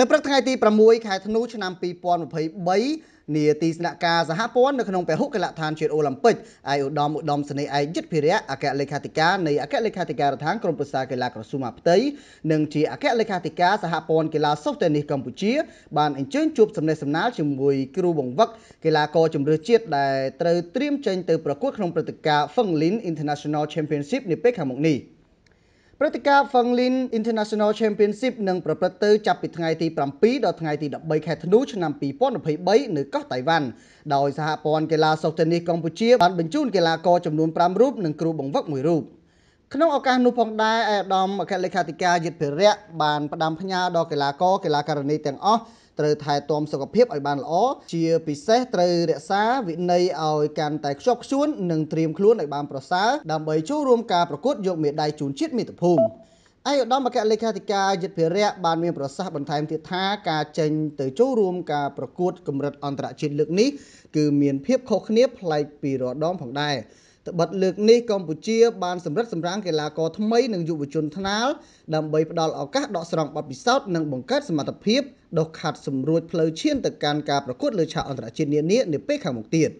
នៅព្រឹកថ្ងៃទី6ខែធ្នូឆ្នាំ2023នាទីស្នាក់ការសហព័ន្ធនៅក្នុងពហុកីឡដ្ឋានជាតិអូឡ িম্প ិកឯឧត្តមឧត្តមសេនីយ៍ឯកយុទ្ធភិរិយអគ្គលេខាធិការនៃអគ្គលេខាធិការដ្ឋានក្រមប្រសាកីឡាក្រសួងមហាផ្ទៃនិងជាអគ្គលេខាធិការសហព័ន្ធកីឡាសូហ្វតេនីសកម្ពុជាបានអញ្ជើញជួបសំណេះសំណាលជាមួយគ្រូបង្វឹកកីឡាករជម្រើសជាតិដែលត្រូវត្រៀមចេញទៅប្រកួតក្នុងព្រឹត្តិការណ៍ Fenglin International Championship នាពេលខាងមុខនេះ។ព្រឹត្តិការណ៍ Fenglin International Championship នឹងប្រព្រឹត្តទៅចាប់ពីថ្ងៃទី7ដល់ថ្ងៃទី13ខែធ្នូឆ្នាំ2023នៅកោះតៃវ៉ាន់ដោយសហព័ន្ធកីឡាសូហ្វតេនីសកម្ពុជាបានបញ្ជូនកីឡាករចំនួន5រូបនិងគ្រូបង្វឹក1រូប។ក្នុងឱកាសនោះផងដែរឯកឧត្តមអគ្គលេខាធិការយុទ្ធភិរៈបានផ្ដាំផ្ញើដល់កីឡាករកីឡាករនី ទាំងអស់ត្រូវថែទាំសុខភាពឲ្យបានល្អជាពិសេសត្រូវរក្សាវិន័យឲ្យកាន់តែខ្ជាប់ខ្ជួននិងត្រៀមខ្លួនឲ្យបានប្រសើរដើម្បីចូលរួមការប្រកួតយកមេដាយជូនជាតិមាតុភូមិឯកឧត្តមអគ្គលេខាធិការយុទ្ធភិរៈបានមានប្រសាសន៍បន្ថែមទៀតថាការចេញទៅចូលរួមការប្រកួតកម្រិតអន្តរជាតិលើកនេះគឺមានភាពខុសគ្នាប្លែកពីរដងផងដែរត្បិតលើកនេះកម្ពុជា បានសម្រិតសម្រាំងកីឡាករថ្មីនិងយុវជនថ្នាលដើម្បីផ្ដល់ឱកាសដកស្រង់បទពិសោធន៍និងបង្កើតសមត្ថភាពដុសខាត់សម្រួចផ្លូវឈានទៅកាន់ការប្រកួតលើឆាកអន្តរជាតិនានានាពេលខាងមុខទៀត។